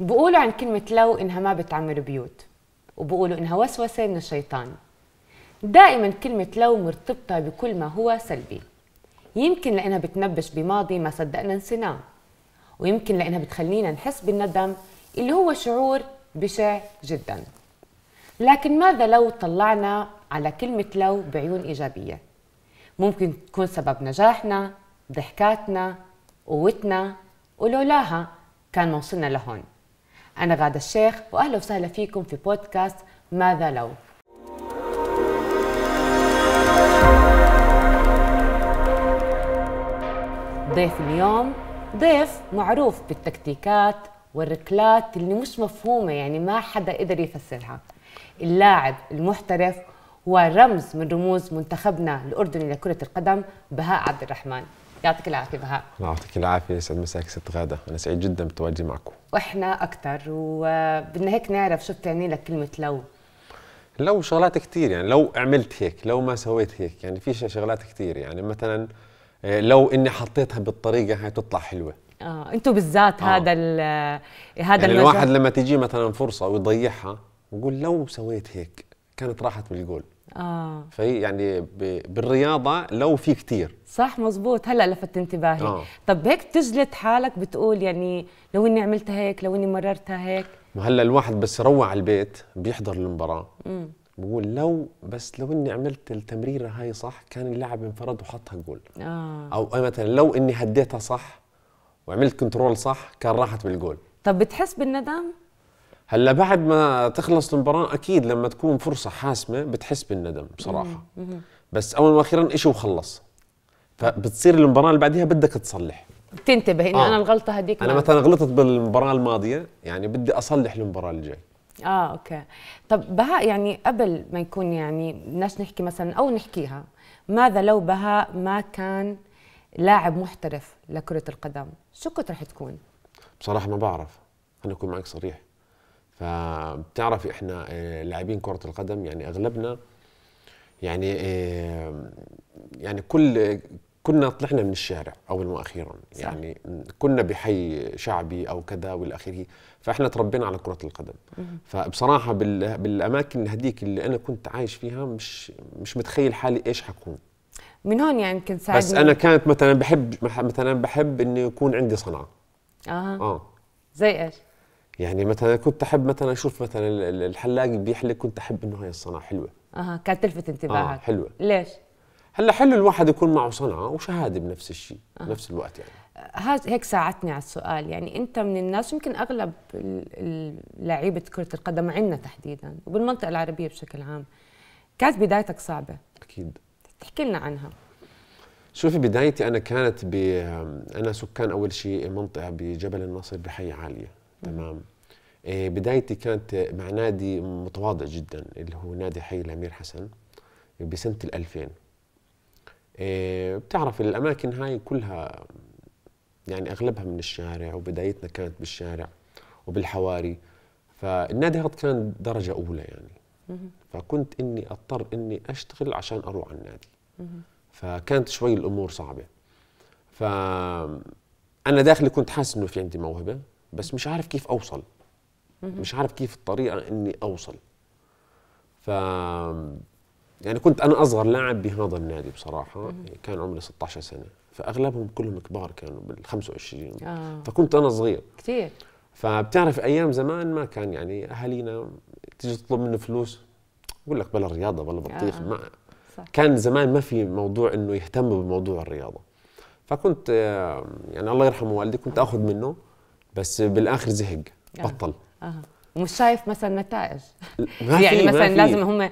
بقولوا عن كلمة لو إنها ما بتعمر بيوت وبقولوا إنها وسوسة من الشيطان دائما كلمة لو مرتبطة بكل ما هو سلبي يمكن لأنها بتنبش بماضي ما صدقنا نسيناه ويمكن لأنها بتخلينا نحس بالندم اللي هو شعور بشع جدا لكن ماذا لو طلعنا على كلمة لو بعيون إيجابية ممكن تكون سبب نجاحنا ضحكاتنا قوتنا ولولاها كان ما وصلنا لهون أنا غادة الشيخ وأهلا وسهلا فيكم في بودكاست ماذا لو ضيف اليوم ضيف معروف بالتكتيكات والركلات اللي مش مفهومة يعني ما حدا قدر يفسرها اللاعب المحترف هو رمز من رموز منتخبنا الأردني لكرة القدم بهاء عبد الرحمن يعطيك العافيه بهاء الله يعطيك العافيه يسعد مساك ست غاده انا سعيد جدا بتواجدي معكم واحنا اكثر وبدنا هيك نعرف شو بتعني لك كلمه لو لو شغلات كثير يعني لو عملت هيك لو ما سويت هيك يعني في شغلات كثير يعني مثلا آه، لو اني حطيتها بالطريقه هاي تطلع حلوه اه انتم بالذات آه. هذا هذا يعني الواحد لما تيجي مثلا فرصه ويضيعها ويقول لو سويت هيك كانت راحت بالجول اه فهي يعني بالرياضه لو في كثير صح مزبوط هلا لفت انتباهي آه. طب هيك تجلد حالك بتقول يعني لو اني عملتها هيك لو اني مررتها هيك ما هلا الواحد بس يروح على البيت بيحضر المباراه امم بقول لو بس لو اني عملت التمريره هاي صح كان اللاعب انفرد وحطها جول آه. او مثلا لو اني هديتها صح وعملت كنترول صح كان راحت بالجول طب بتحس بالندم هلا بعد ما تخلص المباراه اكيد لما تكون فرصه حاسمه بتحس بالندم بصراحه بس اول واخيرا شيء وخلص فبتصير المباراه اللي بعديها بدك تصلح تنتبه انه آه. انا الغلطه هذيك انا مثلا غلطت بالمباراه الماضيه يعني بدي اصلح المباراه الجاي اه اوكي طب بهاء يعني قبل ما يكون يعني بدناش نحكي مثلا او نحكيها ماذا لو بهاء ما كان لاعب محترف لكره القدم شو كنت رح تكون بصراحه ما بعرف انا اكون معك صريح فبتعرف احنا آه، لاعبين كره القدم يعني اغلبنا يعني آه، يعني كل كنا طلعنا من الشارع اول واخيرا يعني كنا بحي شعبي او كذا والاخره فاحنا تربينا على كره القدم فبصراحه بالاماكن هذيك اللي انا كنت عايش فيها مش مش متخيل حالي ايش حكون من هون يعني يمكن ساعدني بس انا كانت مثلا بحب مثلا بحب انه يكون عندي صنعه اه اه زي ايش يعني مثلا كنت احب مثلا اشوف مثلا الحلاق بيحلق كنت احب انه هاي الصنعه حلوه اها كانت تلفت انتباهك آه حلوه ليش؟ هلا حلو الواحد يكون معه صنعه وشهاده بنفس الشيء آه. بنفس الوقت يعني آه، هذا هيك ساعدتني على السؤال يعني انت من الناس يمكن اغلب لعيبه كره القدم عندنا تحديدا وبالمنطقه العربيه بشكل عام كانت بدايتك صعبه اكيد تحكي لنا عنها شوفي بدايتي انا كانت ب انا سكان اول شيء منطقه بجبل النصر بحي عاليه تمام إيه، بدايتي كانت مع نادي متواضع جدا اللي هو نادي حي الامير حسن بسنه ال 2000 إيه، بتعرف الاماكن هاي كلها يعني اغلبها من الشارع وبدايتنا كانت بالشارع وبالحواري فالنادي هذا كان درجه اولى يعني فكنت اني اضطر اني اشتغل عشان اروح على النادي فكانت شوي الامور صعبه ف انا داخلي كنت حاسس انه في عندي موهبه بس مش عارف كيف اوصل مش عارف كيف الطريقه اني اوصل ف يعني كنت انا اصغر لاعب بهذا النادي بصراحه يعني كان عمري 16 سنه فاغلبهم كلهم كبار كانوا بال 25 آه. فكنت انا صغير كثير فبتعرف ايام زمان ما كان يعني اهالينا تيجي تطلب منه فلوس بقول لك بلا رياضه بلا آه. بطيخ آه. ما صح. كان زمان ما في موضوع انه يهتم بموضوع الرياضه فكنت يعني الله يرحمه والدي كنت اخذ منه بس بالاخر زهق آه. بطل اها ومش شايف مثلا نتائج يعني مثلا لازم هم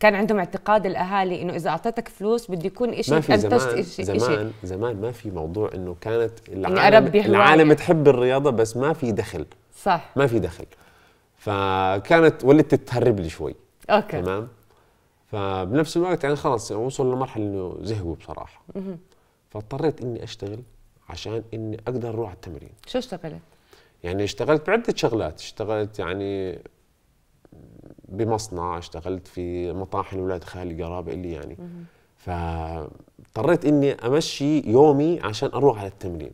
كان عندهم اعتقاد الاهالي انه اذا اعطيتك فلوس بده يكون شيء انتجت شيء زمان إشي. زمان ما في موضوع انه كانت العالم العالم تحب الرياضه بس ما في دخل صح ما في دخل فكانت ولدت تهرب لي شوي اوكي تمام فبنفس الوقت يعني خلص وصل لمرحله انه زهقوا بصراحه فاضطريت اني اشتغل عشان اني اقدر اروح على التمرين شو اشتغلت؟ يعني اشتغلت بعدة شغلات اشتغلت يعني بمصنع اشتغلت في مطاحن ولاد خالي قرابة لي يعني فاضطريت اني امشي يومي عشان اروح على التمرين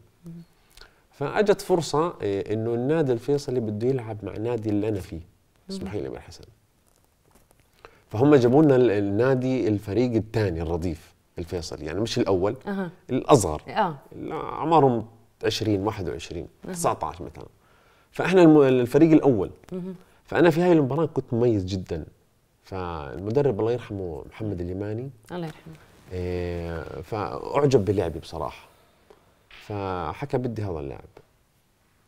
فاجت فرصه إيه، انه النادي الفيصلي بده يلعب مع نادي اللي انا فيه اسماعيل لي حسن فهم جابوا لنا النادي الفريق الثاني الرديف الفيصلي يعني مش الاول أه. الاصغر اه اعمارهم 20 21 19 مثلا فاحنا الفريق الاول فانا في هاي المباراه كنت مميز جدا فالمدرب الله يرحمه محمد اليماني الله يرحمه إيه فاعجب بلعبي بصراحه فحكى بدي هذا اللاعب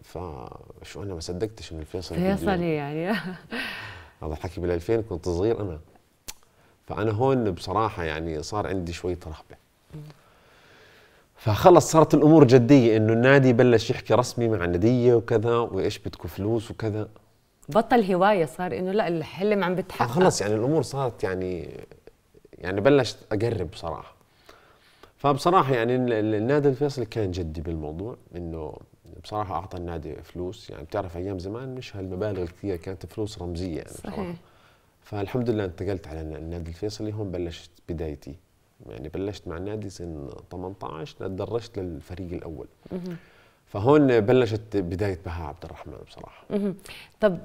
فشو انا ما صدقتش انه الفيصل فيصل يعني هذا الحكي بال 2000 كنت صغير انا فانا هون بصراحه يعني صار عندي شويه رهبه فخلص صارت الامور جديه انه النادي بلش يحكي رسمي مع النديه وكذا وايش بدكم فلوس وكذا بطل هوايه صار انه لا الحلم عم بتحقق آه، خلص يعني الامور صارت يعني يعني بلشت اقرب بصراحه فبصراحه يعني النادي الفيصلي كان جدي بالموضوع انه بصراحه اعطى النادي فلوس يعني بتعرف ايام زمان مش هالمبالغ الكثيره كانت فلوس رمزيه يعني صحيح بصراحة. فالحمد لله انتقلت على النادي الفيصلي هون بلشت بدايتي يعني بلشت مع النادي سن 18 تدرجت للفريق الاول فهون بلشت بدايه بهاء عبد الرحمن بصراحه طب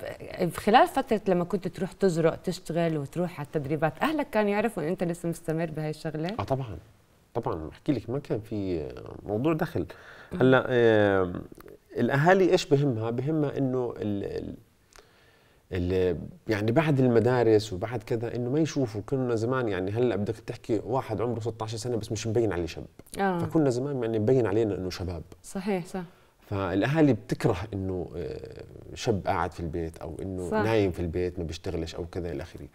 خلال فتره لما كنت تروح تزرق تشتغل وتروح على التدريبات اهلك كانوا يعرفوا ان انت لسه مستمر بهاي الشغله اه طبعا طبعا بحكي لك ما كان في موضوع دخل هلا الاهالي ايش بهمها بهمها انه ال اللي يعني بعد المدارس وبعد كذا انه ما يشوفوا كنا زمان يعني هلا بدك تحكي واحد عمره 16 سنه بس مش مبين عليه شاب آه. فكنا زمان يعني مبين علينا انه شباب صحيح صح فالاهالي بتكره انه آه، شاب قاعد في البيت او انه صح. نايم في البيت ما بيشتغلش او كذا الى اخره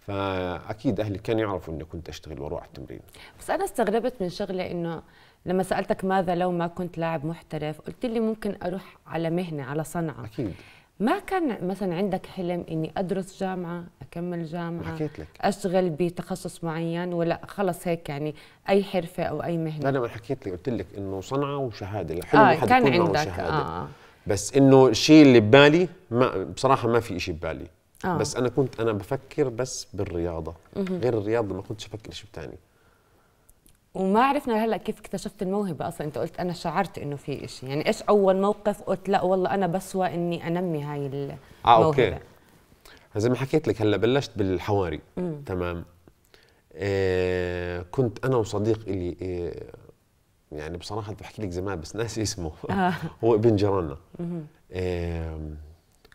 فاكيد اهلي كانوا يعرفوا اني كنت اشتغل واروح على التمرين بس انا استغربت من شغله انه لما سالتك ماذا لو ما كنت لاعب محترف قلت لي ممكن اروح على مهنه على صنعه اكيد ما كان مثلا عندك حلم اني ادرس جامعه اكمل جامعه حكيت لك اشتغل بتخصص معين ولا خلص هيك يعني اي حرفه او اي مهنه انا حكيت لك قلت لك انه صنعه وشهاده الحلم آه واحد كان عندك شهاده آه. بس انه الشيء اللي ببالي ما بصراحه ما في شيء ببالي آه. بس انا كنت انا بفكر بس بالرياضه غير الرياضه ما كنتش افكر شيء ثاني وما عرفنا هلا كيف اكتشفت الموهبه اصلا انت قلت انا شعرت انه في شيء يعني ايش اول موقف قلت لا والله انا بسوى اني انمي هاي آه، الموهبه اه اوكي زي ما حكيت لك هلا بلشت بالحواري مم. تمام آه كنت انا وصديق الي آه يعني بصراحه بحكي لك زمان بس ناسي اسمه آه. هو ابن جيراننا آه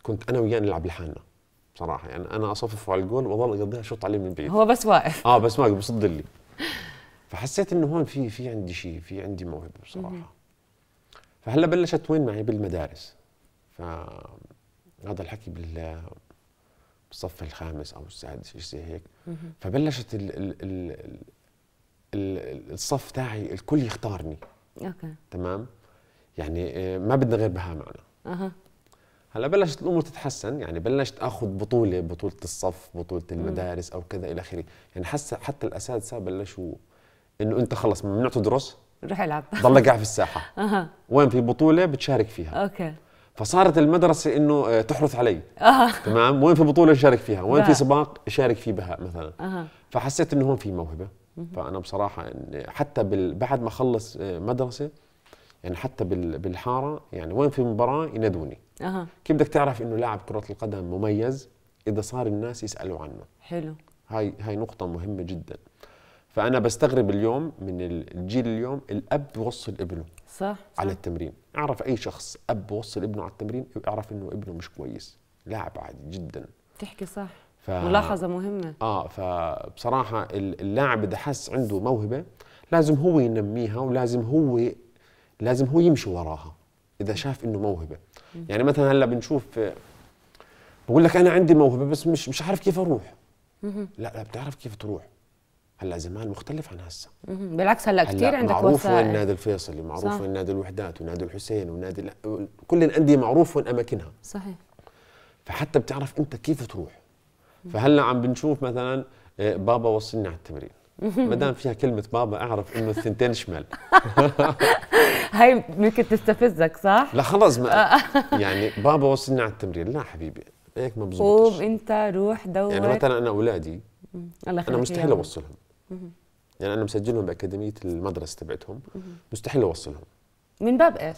كنت انا وياه نلعب لحالنا بصراحه يعني انا اصفف على الجول واضل اقضيها شوط عليه من بعيد هو بس واقف اه بس واقف بصد لي فحسيت انه هون في في عندي شيء في عندي موهبه بصراحه فهلا بلشت وين معي بالمدارس ف هذا الحكي بال بالصف الخامس او السادس شيء زي هيك فبلشت ال ال ال ال الصف تاعي الكل يختارني اوكي تمام يعني آه، ما بدنا غير بها معنا اها هلا بلشت الامور تتحسن يعني بلشت اخذ بطوله بطوله الصف بطوله المدارس او كذا الى اخره يعني حس حتى الاساتذه بلشوا انه انت خلص ممنوع تدرس روح العب ضلك قاعد في الساحه أه. وين في بطوله بتشارك فيها اوكي فصارت المدرسه انه آه، تحرث علي أه. تمام وين في بطوله شارك فيها وين في سباق شارك فيه بهاء مثلا أه. فحسيت انه هون في موهبه فانا بصراحه حتى بال... بعد ما اخلص آه، مدرسه يعني حتى بال... بالحاره يعني وين في مباراه ينادوني أه. كيف بدك تعرف انه لاعب كره القدم مميز اذا صار الناس يسالوا عنه حلو هاي هاي نقطه مهمه جدا فانا بستغرب اليوم من الجيل اليوم الاب بوصل ابنه صح, صح. على التمرين اعرف اي شخص اب بوصل ابنه على التمرين اعرف انه ابنه مش كويس لاعب عادي جدا تحكي صح ف... ملاحظه مهمه اه فبصراحه اللاعب اذا حس عنده موهبه لازم هو ينميها ولازم هو لازم هو يمشي وراها اذا شاف انه موهبه يعني مثلا هلا بنشوف بقول لك انا عندي موهبه بس مش مش عارف كيف اروح لا لا بتعرف كيف تروح هلا زمان مختلف عن هسه بالعكس هلا كثير عندك معروف وين نادي الفيصلي معروف وين نادي الوحدات ونادي الحسين ونادي كل الانديه معروف وين اماكنها صحيح فحتى بتعرف انت كيف تروح فهلا عم بنشوف مثلا آه، بابا وصلني على التمرين ما دام فيها كلمة بابا اعرف انه الثنتين شمال هاي ممكن تستفزك صح؟ لا خلص ما آه. يعني بابا وصلني على التمرين لا حبيبي هيك ما بزبطش انت روح يعني دور يعني مثلا انا اولادي الله انا مستحيل اوصلهم يعني انا مسجلهم باكاديميه المدرسه تبعتهم مستحيل اوصلهم من باب ايش؟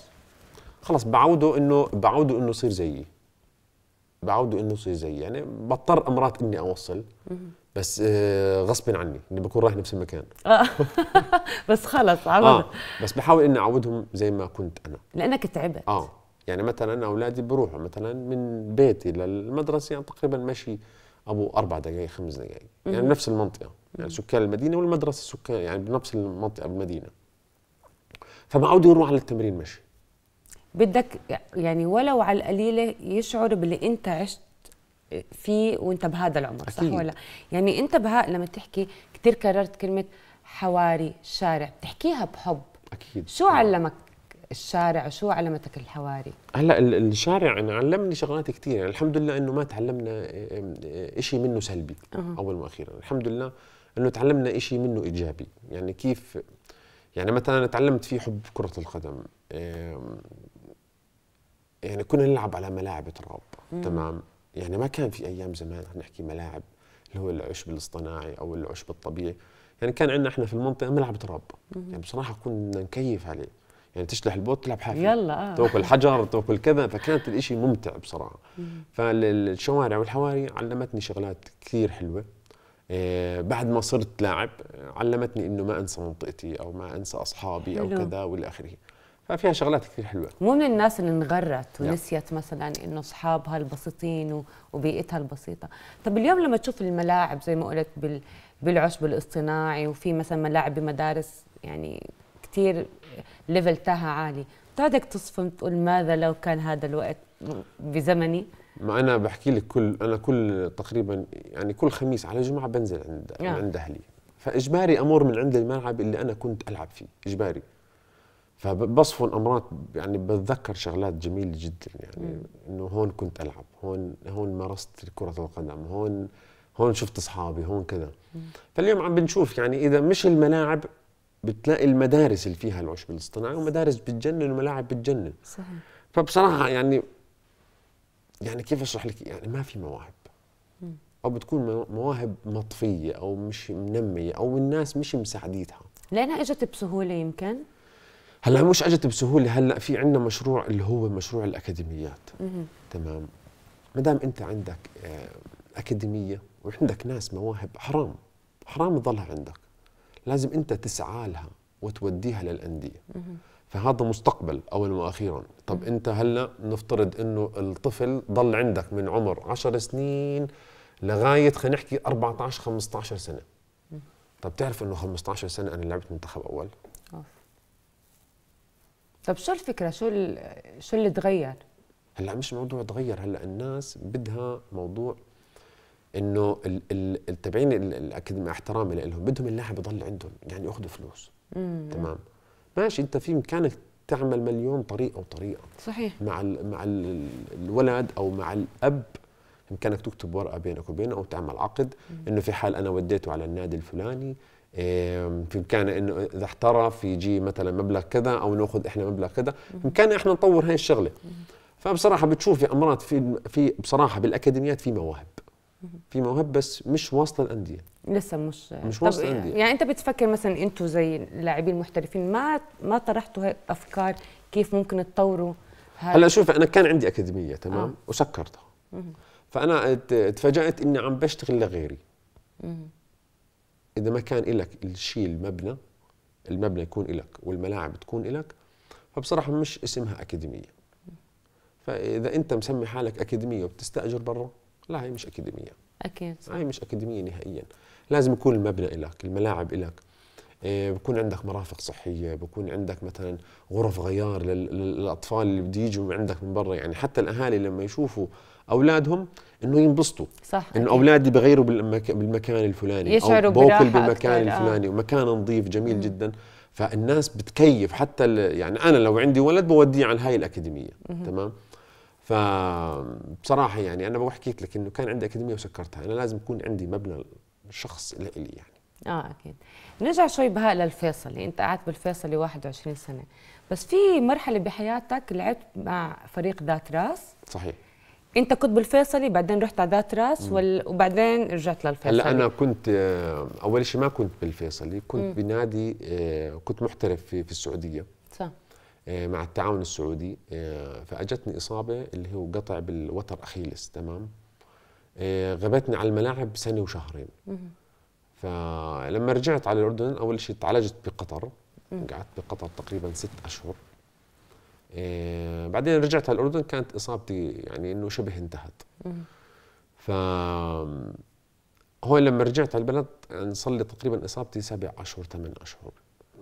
خلص بعوده انه بعوده انه يصير زيي بعوده انه يصير زيي يعني بضطر امرات اني اوصل بس آه غصب عني اني بكون رايح نفس المكان آه. بس خلص عودت آه بس بحاول اني اعودهم زي ما كنت انا لانك تعبت اه يعني مثلا اولادي بروحوا مثلا من بيتي للمدرسه يعني تقريبا مشي ابو اربع دقائق خمس دقائق يعني نفس المنطقه يعني سكان المدينه والمدرسه سكان يعني بنفس المنطقه بالمدينه فبقعدوا يروح على التمرين مشي بدك يعني ولو على القليله يشعر باللي انت عشت فيه وانت بهذا العمر أكيد. صح ولا يعني انت بها لما تحكي كثير كررت كلمه حواري شارع بتحكيها بحب اكيد شو علمك الشارع وشو علمتك الحواري هلا الشارع انا علمني شغلات كثير يعني الحمد لله انه ما تعلمنا آه، آه، شيء منه سلبي أه. اول واخيرا الحمد لله انه تعلمنا شيء منه ايجابي يعني كيف يعني مثلا تعلمت فيه حب كره القدم يعني كنا نلعب على ملاعب تراب تمام يعني ما كان في ايام زمان نحكي ملاعب اللي هو العشب الاصطناعي او العشب الطبيعي يعني كان عندنا احنا في المنطقه ملعب تراب يعني بصراحه كنا نكيف عليه يعني تشلح البوت تلعب حافي يلا آه. توكل حجر توكل كذا فكانت الإشي ممتع بصراحه فالشوارع والحواري علمتني شغلات كثير حلوه آه، بعد ما صرت لاعب آه، علمتني انه ما انسى منطقتي او ما انسى اصحابي او كذا والى اخره ففيها شغلات كثير حلوه مو من الناس اللي انغرت نعم. ونسيت مثلا انه اصحابها البسيطين وبيئتها البسيطه طب اليوم لما تشوف الملاعب زي ما قلت بال بالعشب الاصطناعي وفي مثلا ملاعب بمدارس يعني كثير ليفل تاعها عالي بتقعدك تصفن تقول ماذا لو كان هذا الوقت بزمني ما انا بحكي لك كل انا كل تقريبا يعني كل خميس على جمعه بنزل عند يعني. عند اهلي فاجباري امر من عند الملعب اللي انا كنت العب فيه اجباري فبصفن امرات يعني بتذكر شغلات جميله جدا يعني انه هون كنت العب هون هون مارست كره القدم هون هون شفت اصحابي هون كذا فاليوم عم بنشوف يعني اذا مش الملاعب بتلاقي المدارس اللي فيها العشب الاصطناعي ومدارس بتجنن وملاعب بتجنن صحيح فبصراحه يعني يعني كيف اشرح لك يعني ما في مواهب او بتكون مواهب مطفيه او مش منميه او الناس مش مساعديتها لانها اجت بسهوله يمكن هلا مش اجت بسهوله هلا في عندنا مشروع اللي هو مشروع الاكاديميات مم. تمام ما دام انت عندك آه، اكاديميه وعندك ناس مواهب حرام حرام تضلها عندك لازم انت تسعى لها وتوديها للانديه مم. فهذا مستقبل اولا واخيرا طب انت هلا نفترض انه الطفل ضل عندك من عمر 10 سنين لغايه خلينا نحكي 14 15 سنه طب بتعرف انه 15 سنه انا لعبت منتخب اول أوف. طب شو الفكره شو شو اللي تغير هلا مش موضوع تغير هلا الناس بدها موضوع انه التابعين اكيد مع احترامي لهم بدهم اللاعب يضل عندهم يعني ياخذوا فلوس مم. تمام ماشي انت في امكانك تعمل مليون طريقه وطريقه صحيح مع الـ مع الـ الولد او مع الاب بامكانك تكتب ورقه بينك وبينه او تعمل عقد انه في حال انا وديته على النادي الفلاني في بامكانه انه اذا احترف يجي مثلا مبلغ كذا او ناخذ احنا مبلغ كذا بامكاننا احنا نطور هاي الشغله فبصراحه بتشوفي امارات في في بصراحه بالاكاديميات في مواهب في مواهب بس مش واصله الانديه لسه مش مش طب وسط عندي يعني انت بتفكر مثلا انتوا زي اللاعبين المحترفين ما ما طرحتوا هاي افكار كيف ممكن تطوروا هلا شوف انا كان عندي اكاديميه تمام آه. وسكرتها فانا تفاجات اني عم بشتغل لغيري اذا ما كان إلك الشيء المبنى المبنى يكون إلك والملاعب تكون إلك فبصراحه مش اسمها اكاديميه فاذا انت مسمي حالك اكاديميه وبتستاجر برا لا هي مش اكاديميه اكيد هي مش اكاديميه نهائيا لازم يكون المبنى إلك الملاعب إلك إيه، بكون عندك مرافق صحيه بكون عندك مثلا غرف غيار للاطفال اللي بده يجوا عندك من برا يعني حتى الاهالي لما يشوفوا اولادهم انه ينبسطوا صح انه اولادي بغيروا بالمكان الفلاني يشعروا او بوكل بالمكان آه. الفلاني ومكان نظيف جميل م. جدا فالناس بتكيف حتى يعني انا لو عندي ولد بوديه على هاي الاكاديميه م. تمام فبصراحه يعني انا بحكيت لك انه كان عندي اكاديميه وسكرتها انا لازم يكون عندي مبنى شخص لإلي يعني اه اكيد نرجع شوي بهاء للفيصلي انت قعدت بالفيصلي 21 سنه بس في مرحله بحياتك لعبت مع فريق ذات راس صحيح انت كنت بالفيصلي بعدين رحت على ذات راس وال... وبعدين رجعت للفيصلي هلا انا كنت آه، اول شيء ما كنت بالفيصلي كنت م. بنادي آه، كنت محترف في, في السعوديه صح آه، مع التعاون السعودي فاجتني اصابه اللي هو قطع بالوتر اخيلس تمام آه، غابتني على الملاعب سنه وشهرين فلما رجعت على الاردن اول شيء تعالجت بقطر قعدت بقطر تقريبا ست اشهر آه، بعدين رجعت على الاردن كانت اصابتي يعني انه شبه انتهت ف هون لما رجعت على البلد يعني صار لي تقريبا اصابتي سبع اشهر ثمان اشهر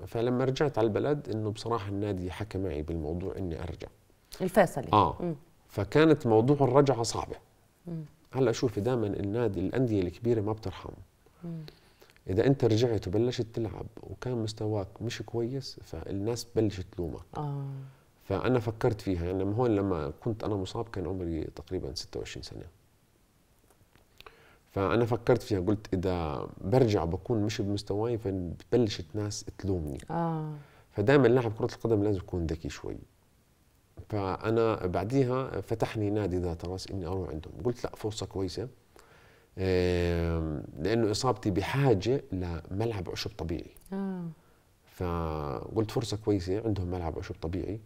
فلما رجعت على البلد انه بصراحه النادي حكى معي بالموضوع اني ارجع الفيصلي اه م. فكانت موضوع الرجعه صعبه م. هلا شوفي دائما النادي الانديه الكبيره ما بترحم اذا انت رجعت وبلشت تلعب وكان مستواك مش كويس فالناس بلشت تلومك آه. فانا فكرت فيها يعني هون لما كنت انا مصاب كان عمري تقريبا 26 سنه فانا فكرت فيها قلت اذا برجع بكون مش بمستواي فبلشت ناس تلومني آه. فدائما لاعب كره القدم لازم يكون ذكي شوي فانا بعديها فتحني نادي ذات راس اني اروح عندهم قلت لا فرصه كويسه لانه اصابتي بحاجه لملعب عشب طبيعي آه. فقلت فرصه كويسه عندهم ملعب عشب طبيعي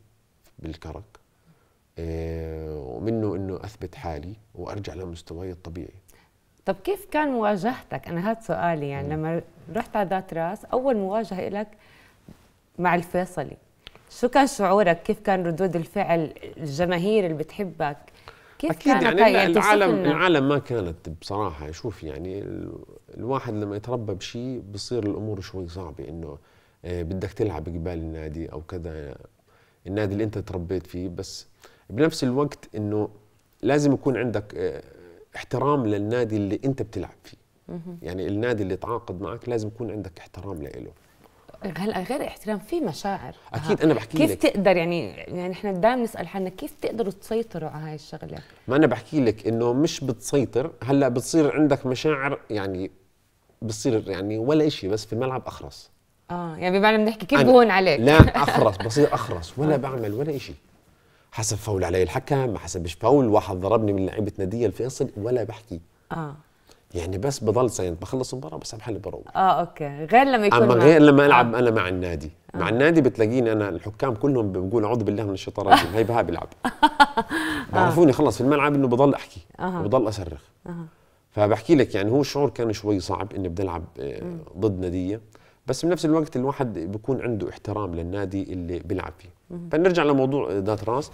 بالكرك ومنه انه اثبت حالي وارجع لمستواي الطبيعي طب كيف كان مواجهتك انا هذا سؤالي يعني م. لما رحت على ذات راس اول مواجهه لك مع الفيصلي شو كان شعورك كيف كان ردود الفعل الجماهير اللي بتحبك كيف اكيد كانت يعني, يعني العالم العالم ما كانت بصراحه شوف يعني الواحد لما يتربى بشيء بصير الامور شوي صعبه انه آه، بدك تلعب قبال النادي او كذا النادي اللي انت تربيت فيه بس بنفس الوقت انه لازم يكون عندك آه، احترام للنادي اللي انت بتلعب فيه يعني النادي اللي تعاقد معك لازم يكون عندك احترام له هلا غير احترام في مشاعر اكيد انا بحكي كيف لك كيف تقدر يعني يعني احنا دائما بنسال حالنا كيف تقدروا تسيطروا على هاي الشغله ما انا بحكي لك انه مش بتسيطر هلا بتصير عندك مشاعر يعني بتصير يعني ولا شيء بس في الملعب اخرس اه يعني بمعنى بنحكي كيف بهون عليك لا اخرس بصير اخرس ولا آه. بعمل ولا شيء حسب فول علي الحكم ما حسبش فول واحد ضربني من لعيبه ناديه الفيصل ولا بحكي اه يعني بس بضل زين بخلص المباراه بس بحل بروح اه اوكي غير لما يكون اما غير لما العب آه. انا مع النادي آه. مع النادي بتلاقيني انا الحكام كلهم بقول اعوذ بالله من الشيطان الرجيم هي بها بيلعب بيعرفوني خلص في الملعب انه بضل احكي آه. وبضل اصرخ آه. فبحكي لك يعني هو الشعور كان شوي صعب اني بدي العب آه، ضد ناديه بس بنفس الوقت الواحد بيكون عنده احترام للنادي اللي بيلعب فيه فنرجع لموضوع ذات راس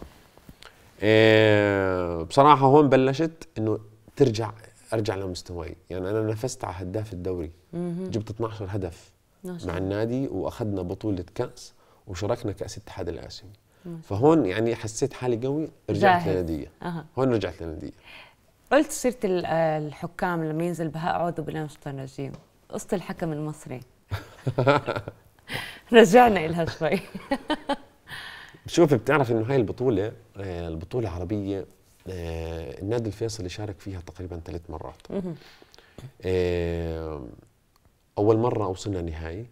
آه، بصراحه هون بلشت انه ترجع ارجع لمستواي يعني انا نافست على هداف الدوري مم. جبت 12 هدف مع النادي واخذنا بطوله كاس وشاركنا كاس الاتحاد الاسيوي فهون يعني حسيت حالي قوي رجعت للناديه أه. هون رجعت للناديه قلت سيره الحكام لما ينزل بهاء عوض وبالانشطه النجيم قصه الحكم المصري رجعنا لها شوي شوف بتعرف انه هاي البطوله آه، البطوله العربيه آه النادي الفيصلي شارك فيها تقريبا ثلاث مرات آه اول مره وصلنا نهائي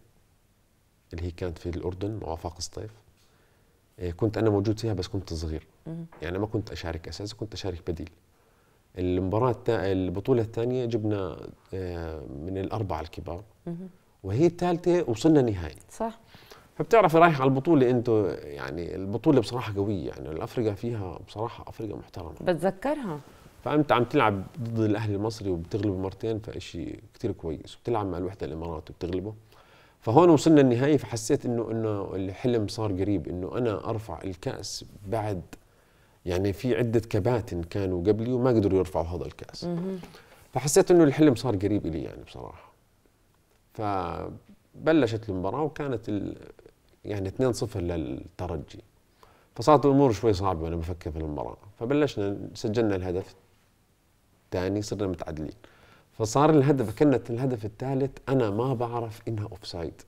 اللي هي كانت في الاردن مع وفاق الصيف آه كنت انا موجود فيها بس كنت صغير يعني ما كنت اشارك اساسا كنت اشارك بديل المباراه البطوله الثانيه جبنا آه، من الاربعه الكبار وهي الثالثه وصلنا نهائي صح فبتعرفي رايح على البطوله انت يعني البطوله بصراحه قويه يعني الافريقيا فيها بصراحه افريقيا محترمه بتذكرها فانت عم تلعب ضد الاهلي المصري وبتغلبه مرتين فشيء كثير كويس وبتلعب مع الوحده الامارات وبتغلبه فهون وصلنا النهائي فحسيت انه انه الحلم صار قريب انه انا ارفع الكاس بعد يعني في عده كباتن كانوا قبلي وما قدروا يرفعوا هذا الكاس فحسيت انه الحلم صار قريب الي يعني بصراحه فبلشت المباراه وكانت يعني 2-0 للترجي فصارت الامور شوي صعبه وانا بفكر في المباراه فبلشنا سجلنا الهدف الثاني صرنا متعادلين فصار الهدف كانت الهدف الثالث انا ما بعرف انها اوف سايد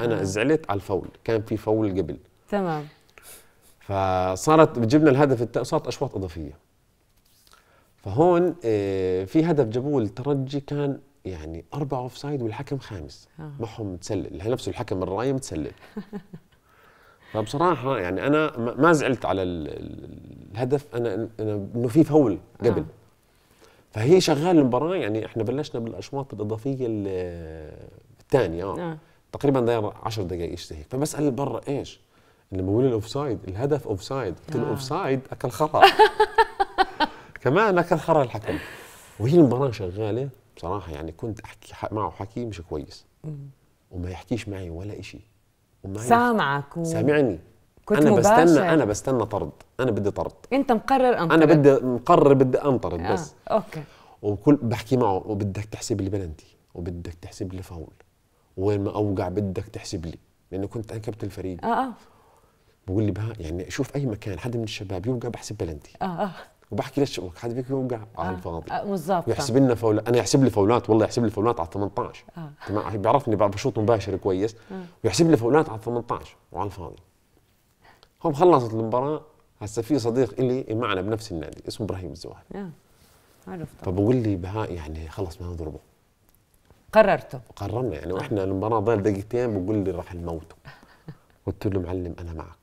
انا آه. زعلت على الفول كان في فول قبل تمام فصارت جبنا الهدف صارت اشواط اضافيه فهون آه، في هدف جابوه الترجي كان يعني أربعة أوف سايد والحكم خامس آه. معهم متسلل نفسه الحكم الراية متسلل فبصراحة يعني أنا ما زعلت على الهدف أنا أنا إنه في فول قبل آه. فهي شغال المباراة يعني إحنا بلشنا بالأشواط الإضافية الثانية آه. آه. تقريبا داير 10 دقائق شيء هيك فبسأل برا إيش لما بقول الأوف سايد الهدف أوف سايد قلت له أوف سايد أكل خرا كمان أكل خرا الحكم وهي المباراة شغالة بصراحه يعني كنت احكي معه حكي مش كويس وما يحكيش معي ولا شيء سامعك و... سامعني كنت انا مباشر. بستنى انا بستنى طرد انا بدي طرد انت مقرر انطرد انا بدي مقرر بدي انطرد آه. بس اوكي وكل بحكي معه وبدك تحسب لي بلنتي وبدك تحسب لي فاول وين ما اوقع بدك تحسب لي لانه كنت انا كابتن الفريق اه اه بقول لي بها يعني شوف اي مكان حدا من الشباب يوقع بحسب بلنتي اه اه وبحكي ليش حد فيك يوقع على آه،, آه. الفاضي آه، بالضبط يحسب لنا فاولات انا يحسب لي فاولات والله يحسب لي فاولات على 18 آه. تمام بيعرفني بعرف اشوط مباشر كويس آه. ويحسب لي فاولات على 18 وعلى الفاضي هم خلصت المباراه هسه في صديق لي معنا بنفس النادي اسمه ابراهيم الزواهر اه عرفته فبقول لي بهاء يعني خلص ما نضربه قررته قررنا يعني آه. واحنا المباراه ضايل دقيقتين بقول لي راح نموته قلت له معلم انا معك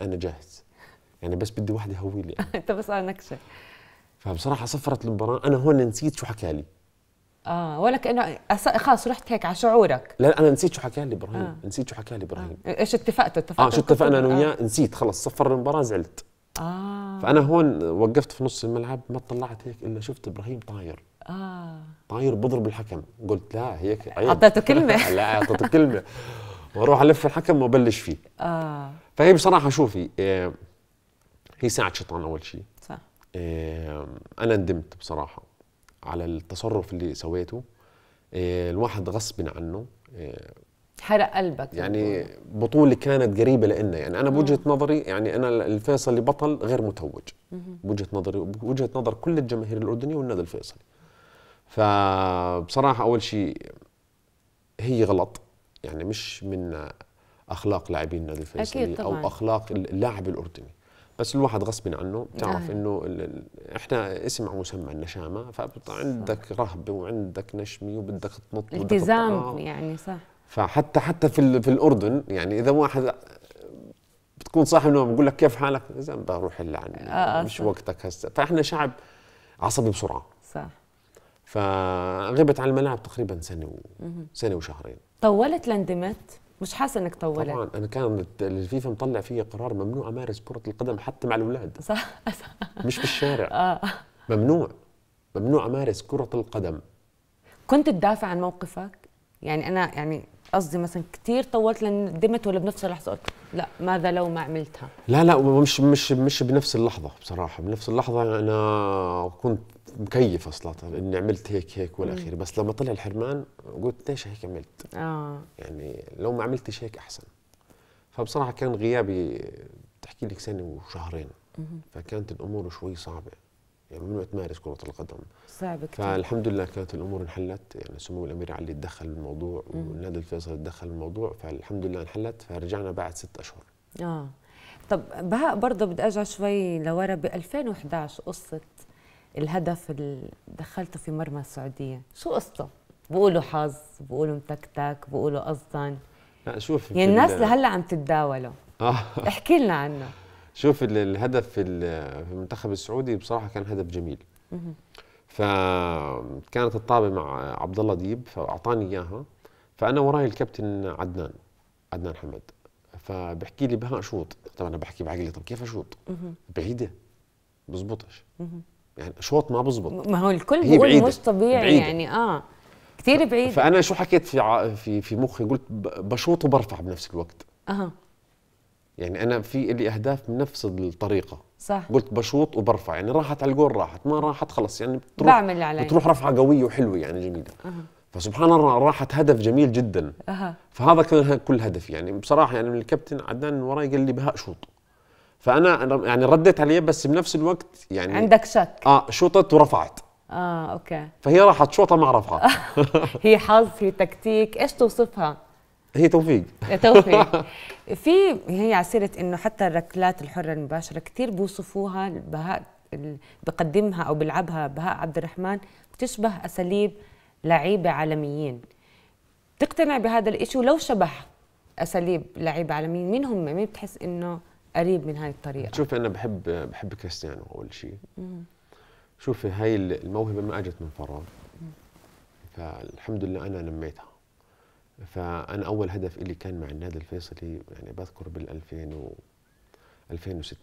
انا جاهز يعني بس بدي واحد يهوي لي انت بس على نكشه فبصراحه صفرت المباراه انا هون نسيت شو حكى لي اه ولا كانه أس... خلص رحت هيك على شعورك لا انا نسيت شو حكى لي ابراهيم آه. نسيت شو حكى لي ابراهيم آه. ايش اتفقتوا آه، اتفقتوا اه شو اتفقنا انا آه. وياه آه. نسيت خلص صفر المباراه زعلت اه فانا هون وقفت في نص الملعب ما طلعت هيك الا شفت ابراهيم طاير اه طاير بضرب الحكم قلت لا هيك اعطيته كلمه لا اعطيته كلمه واروح الف الحكم وابلش فيه اه فهي بصراحه شوفي إيه هي ساعة شيطان أول شيء صح أنا ندمت بصراحة على التصرف اللي سويته آه، الواحد غصب عنه آه، حرق قلبك يعني بطولة كانت قريبة لنا يعني أنا بوجهة نظري يعني أنا الفيصلي بطل غير متوج بوجهة نظري بوجهة نظر كل الجماهير الأردنية والنادي الفيصلي فبصراحة أول شيء هي غلط يعني مش من أخلاق لاعبين النادي الفيصلي أو أخلاق اللاعب الأردني بس الواحد غصب عنه بتعرف آه. انه احنا اسم على مسمى النشامه فعندك رهبه وعندك نشمي وبدك تنط التزام آه. يعني صح فحتى حتى في في الاردن يعني اذا واحد بتكون صاحب نوم بقول لك كيف حالك؟ اذا بروح عني آه،, آه مش صح. وقتك هسه فاحنا شعب عصبي بسرعه صح فغبت على الملاعب تقريبا سنه و... سنه وشهرين طولت لندمت؟ مش حاسه انك طولت طبعا انا كان الفيفا مطلع فيا قرار ممنوع امارس كره القدم حتى مع الاولاد صح مش في الشارع آه. ممنوع ممنوع امارس كره القدم كنت تدافع عن موقفك يعني انا يعني قصدي مثلا كثير طولت لندمت ولا بنفس اللحظه قلت لا ماذا لو ما عملتها لا لا مش مش مش بنفس اللحظه بصراحه بنفس اللحظه انا كنت مكيف اصلا اني عملت هيك هيك والى اخره بس لما طلع الحرمان قلت ليش هيك عملت اه يعني لو ما عملتش هيك احسن فبصراحه كان غيابي بتحكي لك سنه وشهرين فكانت الامور شوي صعبه يعني ممنوع تمارس كرة القدم صعب كتير فالحمد لله كانت الأمور انحلت يعني سمو الأمير علي تدخل بالموضوع والنادي الفيصل تدخل بالموضوع فالحمد لله انحلت فرجعنا بعد ست أشهر آه طب بهاء برضه بدي أرجع شوي لورا ب 2011 قصة الهدف اللي دخلته في مرمى السعودية شو قصته؟ بقولوا حظ بقولوا متكتك بقولوا قصدا لا شوف يعني الناس لهلا عم تتداوله اه احكي لنا عنه شوف الهدف في المنتخب السعودي بصراحه كان هدف جميل فكانت الطابه مع عبد الله ديب فاعطاني اياها فانا وراي الكابتن عدنان عدنان حمد فبحكي لي بها اشوط طبعا انا بحكي بعقلي طب كيف اشوط بعيده بزبطش يعني شوط ما بزبط ما هو الكل بيقول مش طبيعي بعيدة. يعني اه كثير بعيد فانا شو حكيت في في في مخي قلت بشوط وبرفع بنفس الوقت اها يعني انا في لي اهداف بنفس الطريقه صح قلت بشوط وبرفع يعني راحت على الجول راحت ما راحت خلص يعني بتروح بعمل اللي علي بتروح رفعه قويه وحلوه يعني جميله أه. فسبحان الله راحت هدف جميل جدا أه. فهذا كان كل هدف يعني بصراحه يعني الكابتن عدنان من وراي قال لي بهاء شوط فانا يعني رديت عليه بس بنفس الوقت يعني عندك شك اه شوطت ورفعت اه اوكي فهي راحت شوطه مع رفعه هي حظ هي تكتيك ايش توصفها هي توفيق توفيق في هي على سيره انه حتى الركلات الحره المباشره كثير بوصفوها بهاء بقدمها او بيلعبها بهاء عبد الرحمن بتشبه اساليب لعيبه عالميين تقتنع بهذا الإشي ولو شبه اساليب لعيبه عالميين مين هم مين بتحس انه قريب من هاي الطريقه شوف انا بحب بحب كريستيانو اول شيء شوفي هاي الموهبه ما اجت من فراغ فالحمد لله انا نميتها فانا اول هدف اللي كان مع النادي الفيصلي يعني بذكر بال 2000 و 2006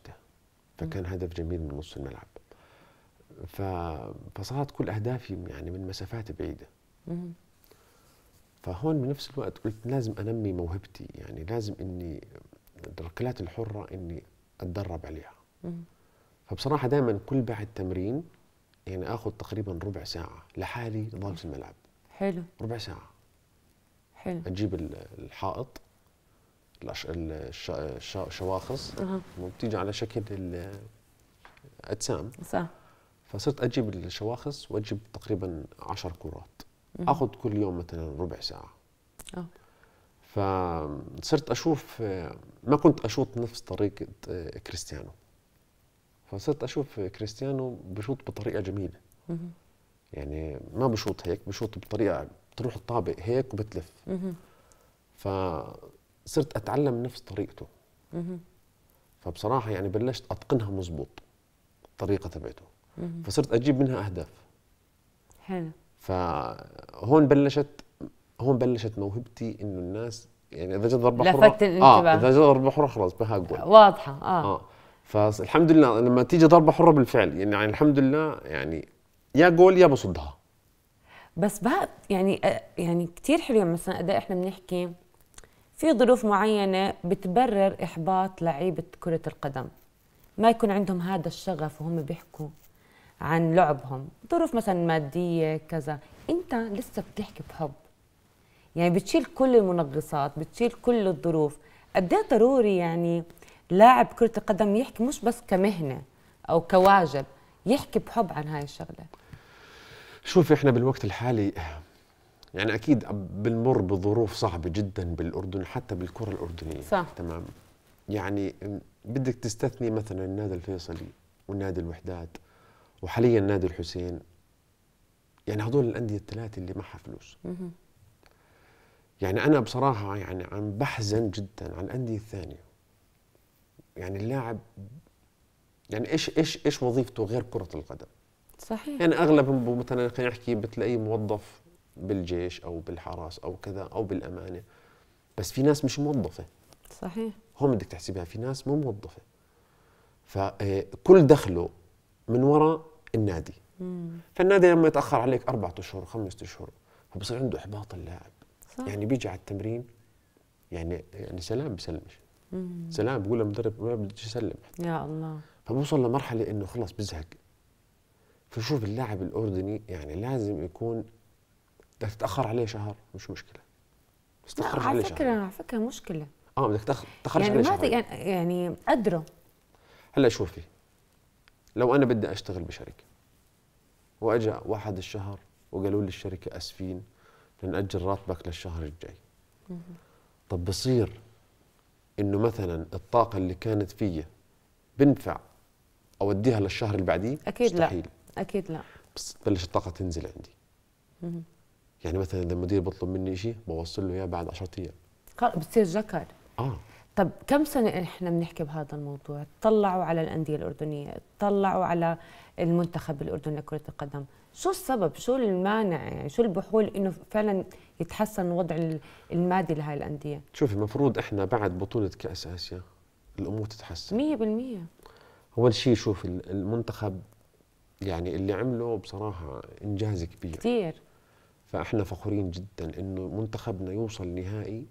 فكان هدف جميل من نص الملعب ف... فصارت كل اهدافي يعني من مسافات بعيده فهون بنفس الوقت قلت لازم انمي موهبتي يعني لازم اني الركلات الحره اني اتدرب عليها فبصراحه دائما كل بعد تمرين يعني اخذ تقريبا ربع ساعه لحالي في الملعب حلو ربع ساعه حلو نجيب الحائط الشواخص أه. وبتيجي على شكل الاجسام صح فصرت اجيب الشواخص واجيب تقريبا 10 كرات اخذ كل يوم مثلا ربع ساعه اه فصرت اشوف ما كنت اشوط نفس طريقه آه، كريستيانو فصرت اشوف كريستيانو بشوط بطريقه جميله يعني ما بشوط هيك بشوط بطريقه بتروح الطابق هيك وبتلف فصرت اتعلم نفس طريقته فبصراحه يعني بلشت اتقنها مزبوط الطريقه تبعته فصرت اجيب منها اهداف حلو فهون بلشت هون بلشت موهبتي انه الناس يعني اذا جت ضربه حره لفت الانتباه اه اذا جت ضربه حره خلص بها اقول واضحه اه, آه. فالحمد لله لما تيجي ضربه حره بالفعل يعني, يعني الحمد لله يعني يا جول يا بصدها بس بقى يعني آه، يعني كثير حلو مثلا قد احنا بنحكي في ظروف معينه بتبرر احباط لعيبه كره القدم ما يكون عندهم هذا الشغف وهم بيحكوا عن لعبهم ظروف مثلا ماديه كذا انت لسه بتحكي بحب يعني بتشيل كل المنغصات بتشيل كل الظروف قد إيه ضروري يعني لاعب كره القدم يحكي مش بس كمهنه او كواجب يحكي بحب عن هاي الشغله شوف احنا بالوقت الحالي يعني اكيد بنمر بظروف صعبه جدا بالاردن حتى بالكره الاردنيه صح. تمام يعني بدك تستثني مثلا النادي الفيصلي والنادي الوحدات وحاليا نادي الحسين يعني هذول الانديه الثلاثه اللي معها فلوس يعني انا بصراحه يعني عم بحزن جدا على الانديه الثانيه يعني اللاعب يعني ايش ايش ايش وظيفته غير كره القدم صحيح يعني اغلب مثلا خلينا نحكي بتلاقي موظف بالجيش او بالحرس او كذا او بالامانه بس في ناس مش موظفه صحيح هون بدك تحسبها في ناس مو موظفه فكل آه، دخله من وراء النادي فالنادي لما يتاخر عليك أربعة اشهر خمسة اشهر فبصير عنده احباط اللاعب صح. يعني بيجي على التمرين يعني يعني سلام بسلمش مم. سلام بقول للمدرب ما بدي اسلم يا الله فبوصل لمرحله انه خلص بزهق فشوف اللاعب الاردني يعني لازم يكون بدك تتاخر عليه شهر مش مشكله بس تاخر عليه فكرة شهر على فكره على فكره مشكله اه بدك تاخر يعني عليه ما شهر يعني-, يعني قدره هلا شوفي لو انا بدي اشتغل بشركه واجا واحد الشهر وقالوا لي الشركه اسفين لنأجل راتبك للشهر الجاي طب بصير انه مثلا الطاقه اللي كانت فيا بنفع اوديها للشهر اللي بعديه اكيد مستحيل. لا اكيد لا بس تبلش الطاقه تنزل عندي مم. يعني مثلا اذا المدير بيطلب مني شيء بوصل له اياه بعد 10 ايام خلص بتصير ذكر اه طب كم سنة احنا بنحكي بهذا الموضوع؟ اطلعوا على الأندية الأردنية، اطلعوا على المنتخب الأردني لكرة القدم، شو السبب؟ شو المانع؟ يعني شو البحول إنه فعلا يتحسن وضع المادي لهي الأندية؟ شوفي المفروض احنا بعد بطولة كأس آسيا الأمور تتحسن 100% أول شيء شوف المنتخب يعني اللي عمله بصراحه انجاز كبير كثير فاحنا فخورين جدا انه منتخبنا يوصل نهائي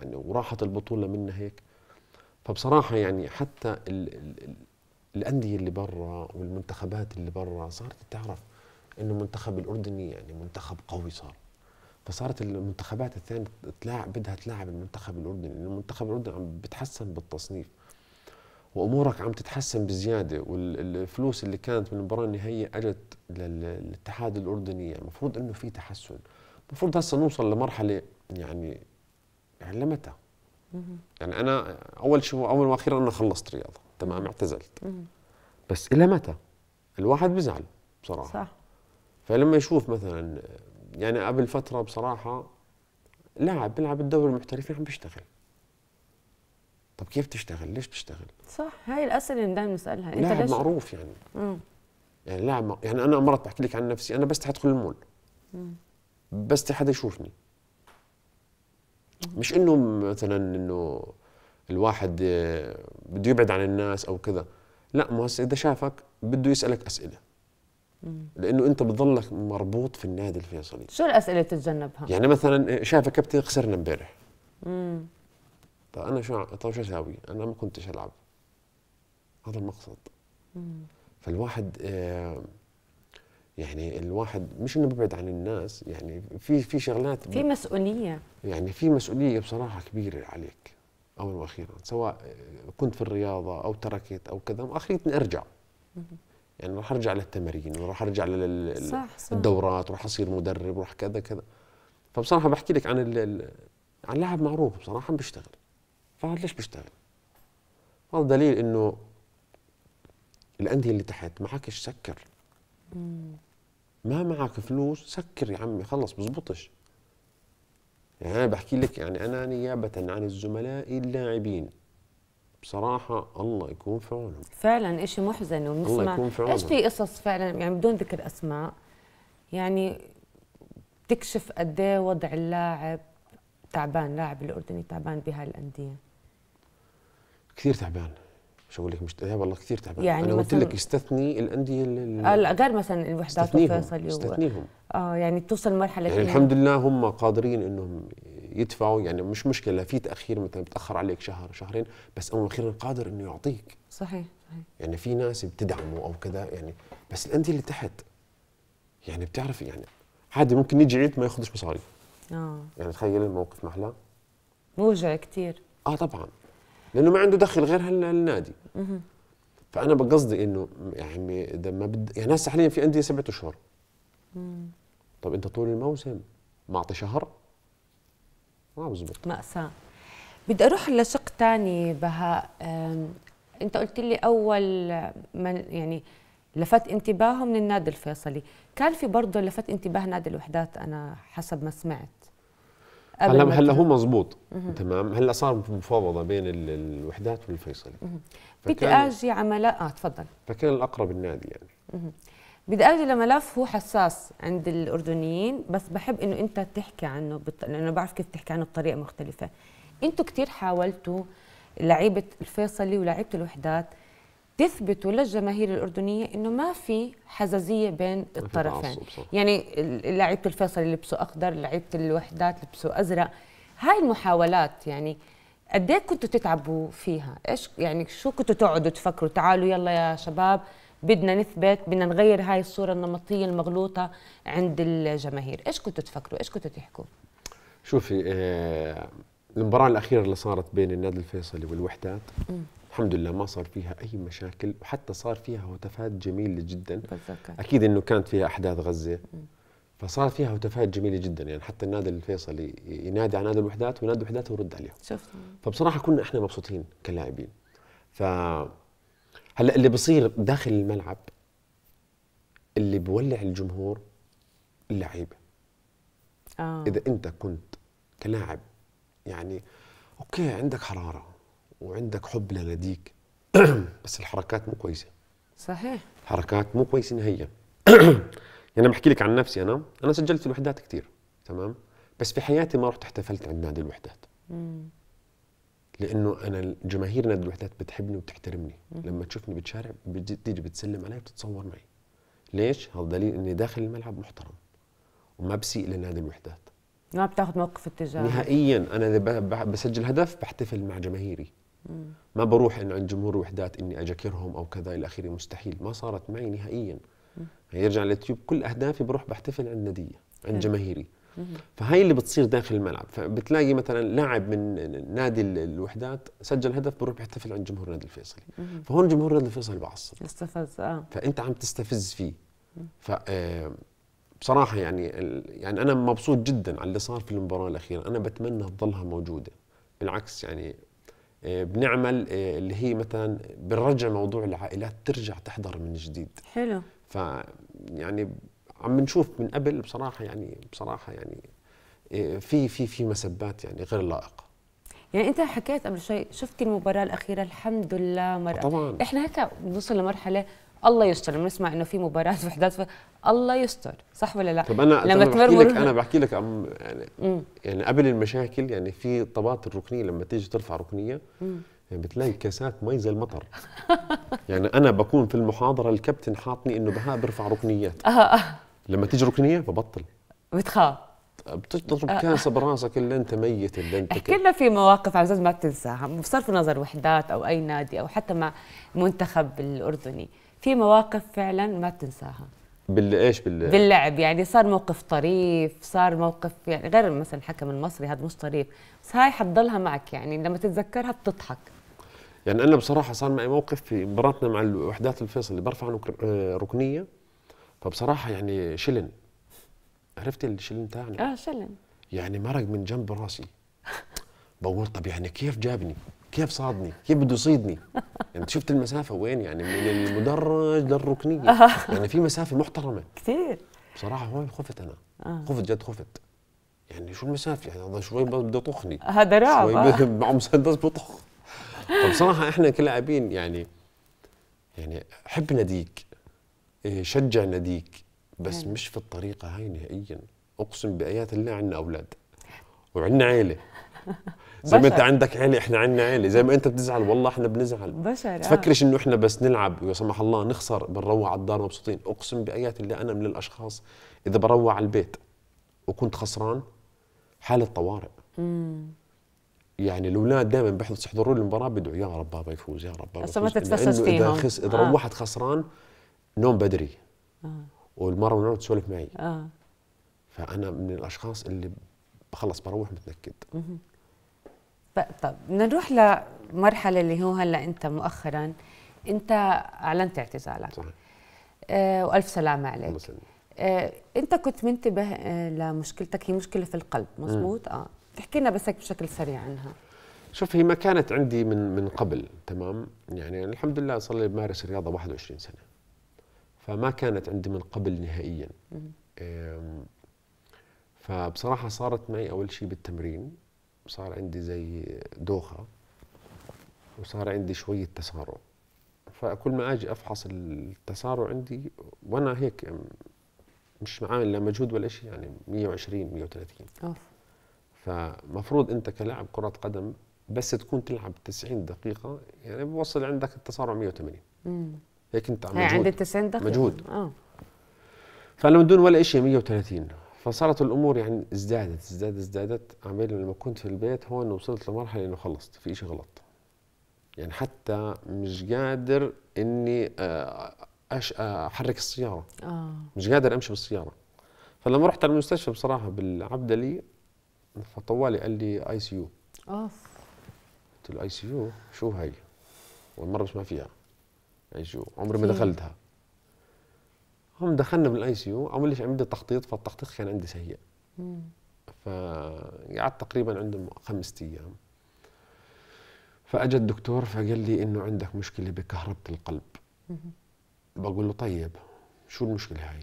يعني وراحت البطوله منا هيك فبصراحه يعني حتى ال ال الانديه اللي برا والمنتخبات اللي برا صارت تعرف انه المنتخب الاردني يعني منتخب قوي صار فصارت المنتخبات الثانيه تلاعب بدها تلاعب المنتخب الاردني لانه المنتخب الاردني عم بتحسن بالتصنيف وامورك عم تتحسن بزياده والفلوس اللي كانت من المباراه النهائيه اجت للاتحاد الاردني يعني المفروض انه في تحسن المفروض هسه نوصل لمرحله يعني يعني لمتى؟ يعني انا اول شيء اول واخيرا انا خلصت رياضه تمام اعتزلت بس الى متى؟ الواحد بزعل بصراحه صح فلما يشوف مثلا يعني قبل فتره بصراحه لاعب بيلعب الدوري المحترفين عم بيشتغل طب كيف تشتغل ليش بتشتغل صح هاي الاسئله اللي دائما نسالها انت لاعب ليش؟ معروف يعني مم. يعني لاعب يعني انا مرات بحكي لك عن نفسي انا بس ادخل المول مم. بس حدا يشوفني مش انه مثلا انه الواحد آه، بده يبعد عن الناس او كذا لا ما اذا شافك بده يسالك اسئله لانه انت بتضلك مربوط في النادي الفيصلي شو الاسئله اللي بتتجنبها يعني مثلا آه، شافك خسرنا امبارح طب انا شو طب شو اسوي؟ انا ما كنتش العب هذا المقصد فالواحد يعني الواحد مش انه ببعد عن الناس يعني في في شغلات في مسؤوليه يعني في مسؤوليه بصراحه كبيره عليك اولا واخيرا سواء آه، كنت في الرياضه او تركت او كذا اخرتني ارجع يعني راح ارجع للتمارين وراح ارجع للدورات وراح اصير مدرب وراح كذا كذا فبصراحه بحكي لك عن عن لاعب معروف بصراحه بيشتغل فهذا ليش بيشتغل؟ هذا دليل انه الانديه اللي تحت معك سكر ما معك فلوس سكر يا عمي خلص بزبطش يعني انا بحكي لك يعني انا نيابه عن الزملاء اللاعبين بصراحة الله يكون في عونهم فعلا شيء محزن ومسمع الله يكون في عونهم ايش في قصص فعلا يعني بدون ذكر اسماء يعني تكشف قد ايه وضع اللاعب تعبان لاعب الاردني تعبان بهالانديه الانديه كثير تعبان مش اقول لك مش تعبان والله كثير تعبان يعني انا قلت لك استثني الانديه آه، لا غير مثلا الوحدات وفيصل استثنيهم اه يعني توصل مرحله يعني الحمد لله هم قادرين انهم يدفعوا يعني مش مشكله في تاخير مثلا بتاخر عليك شهر شهرين بس هو اخيرا قادر انه يعطيك صحيح صحيح يعني في ناس بتدعمه او كذا يعني بس الانديه اللي تحت يعني بتعرف يعني عادي ممكن يجي عيد ما ياخذش مصاري اه يعني تخيل الموقف محلاه موجع كثير اه طبعا لانه ما عنده دخل غير هالنادي فانا بقصدي انه يعني اذا ما بد يعني هسه حاليا في انديه سبعة اشهر طب انت طول الموسم معطي شهر ما بزبط مأساة بدي اروح لشق ثاني بهاء انت قلت لي اول من يعني لفت انتباهه من النادي الفيصلي كان في برضه لفت انتباه نادي الوحدات انا حسب ما سمعت هلا هلا هو مزبوط تمام هلا صار مفاوضه بين الوحدات والفيصلي بدي اجي على ملف اه تفضل فكان الاقرب النادي يعني بدي اجي لملف هو حساس عند الاردنيين بس بحب انه انت تحكي عنه بط... لانه بعرف كيف تحكي عنه بطريقه مختلفه انتم كثير حاولتوا لعيبه الفيصلي ولعيبه الوحدات تثبتوا للجماهير الأردنية أنه ما في حزازية بين الطرفين يعني لعيبة الفيصل لبسوا أخضر لعيبة الوحدات لبسوا أزرق هاي المحاولات يعني قد ايه كنتوا تتعبوا فيها؟ ايش يعني شو كنتوا تقعدوا تفكروا تعالوا يلا يا شباب بدنا نثبت بدنا نغير هاي الصوره النمطيه المغلوطه عند الجماهير، ايش كنتوا تفكروا؟ ايش كنتوا تحكوا؟ شوفي آه المباراة الأخيرة اللي صارت بين النادي الفيصلي والوحدات م. الحمد لله ما صار فيها أي مشاكل وحتى صار فيها هتافات جميلة جدا بتذكر. أكيد أنه كانت فيها أحداث غزة م. فصار فيها هتافات جميلة جدا يعني حتى النادي الفيصلي ينادي على نادي الوحدات ونادي الوحدات يرد عليهم فبصراحة كنا احنا مبسوطين كلاعبين ف هلا اللي بصير داخل الملعب اللي بولع الجمهور اللعيبة آه. إذا أنت كنت كلاعب يعني اوكي عندك حراره وعندك حب لناديك بس الحركات مو كويسه صحيح حركات مو كويسه نهائيا يعني بحكي لك عن نفسي انا انا سجلت في الوحدات كثير تمام بس في حياتي ما رحت احتفلت عند نادي الوحدات لانه انا جماهير نادي الوحدات بتحبني وبتحترمني لما تشوفني بتشارع بتيجي بتسلم علي وبتتصور معي ليش هذا دليل اني داخل الملعب محترم وما بسيء لنادي الوحدات ما بتاخذ موقف اتجاه نهائيا انا اذا بسجل هدف بحتفل مع جماهيري مم. ما بروح إن عند جمهور وحدات اني اجاكرهم او كذا الى اخره مستحيل ما صارت معي نهائيا يعني يرجع اليوتيوب كل اهدافي بروح بحتفل عند نادية عند جماهيري فهي اللي بتصير داخل الملعب فبتلاقي مثلا لاعب من نادي الوحدات سجل هدف بروح بيحتفل عند جمهور نادي الفيصلي فهون جمهور نادي الفيصلي بعصب استفز اه فانت عم تستفز فيه ف آه، بصراحه يعني يعني انا مبسوط جدا على اللي صار في المباراه الاخيره انا بتمنى تظلها موجوده بالعكس يعني آه، بنعمل آه، اللي هي مثلا بنرجع موضوع العائلات ترجع تحضر من جديد حلو ف يعني عم بنشوف من قبل بصراحه يعني بصراحه يعني آه، في في في مسبات يعني غير لائقه يعني انت حكيت قبل شوي شفت المباراه الاخيره الحمد لله مره طبعا احنا هيك بنوصل لمرحله الله يستر بنسمع انه في مباراه وحدات ف... الله يستر صح ولا لا طب انا لما أنا بحكي لك انا بحكي لك أم يعني مم. يعني قبل المشاكل يعني في طبات الركنيه لما تيجي ترفع ركنيه مم. يعني بتلاقي كاسات مي زي المطر يعني انا بكون في المحاضره الكابتن حاطني انه بها برفع ركنيات آه، آه. لما تيجي ركنيه ببطل بتخاف بتضرب آه. كاسه براسك اللي انت ميت اللي انت احكي لنا في مواقف عزيز ما بتنساها بصرف النظر وحدات او اي نادي او حتى مع المنتخب الاردني في مواقف فعلا ما بتنساها بال ايش بال باللعب يعني صار موقف طريف صار موقف يعني غير مثلا الحكم المصري هذا مش طريف بس هاي حتضلها معك يعني لما تتذكرها بتضحك يعني انا بصراحه صار معي موقف في مباراتنا مع الوحدات الفيصل اللي برفع آه، ركنيه فبصراحه يعني شلن عرفت الشلن تاعنا اه شلن يعني مرق من جنب راسي بقول طب يعني كيف جابني كيف صادني كيف بده يصيدني يعني انت شفت المسافه وين يعني من المدرج للركنيه يعني في مسافه محترمه كثير بصراحه هون خفت انا آه. خفت جد خفت يعني شو المسافه يعني هذا شوي بده يطخني هذا رعب شوي مع مسدس بطخ طب صراحه احنا كلاعبين يعني يعني حب ناديك إيه، شجع ناديك بس مش في الطريقه هاي نهائيا اقسم بايات الله عندنا اولاد وعندنا عيله زي ما انت عندك عيله احنا عندنا عيله زي ما انت بتزعل والله احنا بنزعل بشر آه. تفكرش انه احنا بس نلعب ويا سمح الله نخسر بنروح على الدار مبسوطين اقسم بايات اللي انا من الاشخاص اذا بروح على البيت وكنت خسران حاله طوارئ مم. يعني الاولاد دائما بيحضروا يحضروا المباراه بدعوا يا رب بابا يفوز يا رب بابا يفوز ما تتفسس فيهم اذا, خس... إذا آه. روحت خسران نوم بدري آه. والمره والمره تسولف معي آه. فانا من الاشخاص اللي خلص بروح متنكد طب نروح لمرحله اللي هو هلا انت مؤخرا انت اعلنت اعتزالك صحيح آه والف سلامه عليك مسلم. آه انت كنت منتبه آه لمشكلتك هي مشكله في القلب مزبوط اه احكي لنا بس هيك بشكل سريع عنها شوف هي ما كانت عندي من من قبل تمام يعني الحمد لله صار لي بمارس الرياضه 21 سنه فما كانت عندي من قبل نهائيا فبصراحه صارت معي اول شيء بالتمرين صار عندي زي دوخه وصار عندي شويه تسارع فكل ما اجي افحص التسارع عندي وانا هيك مش معامل لا مجهود ولا شيء يعني 120 130 أوف. فمفروض انت كلاعب كره قدم بس تكون تلعب 90 دقيقه يعني بوصل عندك التسارع 180 امم هيك انت عم مجهود عندي 90 دقيقه مجهود اه فانا من دون ولا شيء 130 فصارت الامور يعني ازدادت ازدادت ازدادت عمال لما كنت في البيت هون وصلت لمرحله انه خلصت في شيء غلط يعني حتى مش قادر اني آه، أش آه، احرك السياره آه. مش قادر امشي بالسياره فلما رحت على المستشفى بصراحه بالعبدلي فطوالي قال لي اي سي يو اوف قلت له اي سي يو شو هي اول مره بسمع فيها اي سي يو عمري ما دخلتها هم دخلنا بالاي سي يو عمل ليش عملت تخطيط فالتخطيط كان عندي سيء فقعدت تقريبا عندهم خمسة ايام فاجى الدكتور فقال لي انه عندك مشكله بكهربه القلب بقول له طيب شو المشكله هاي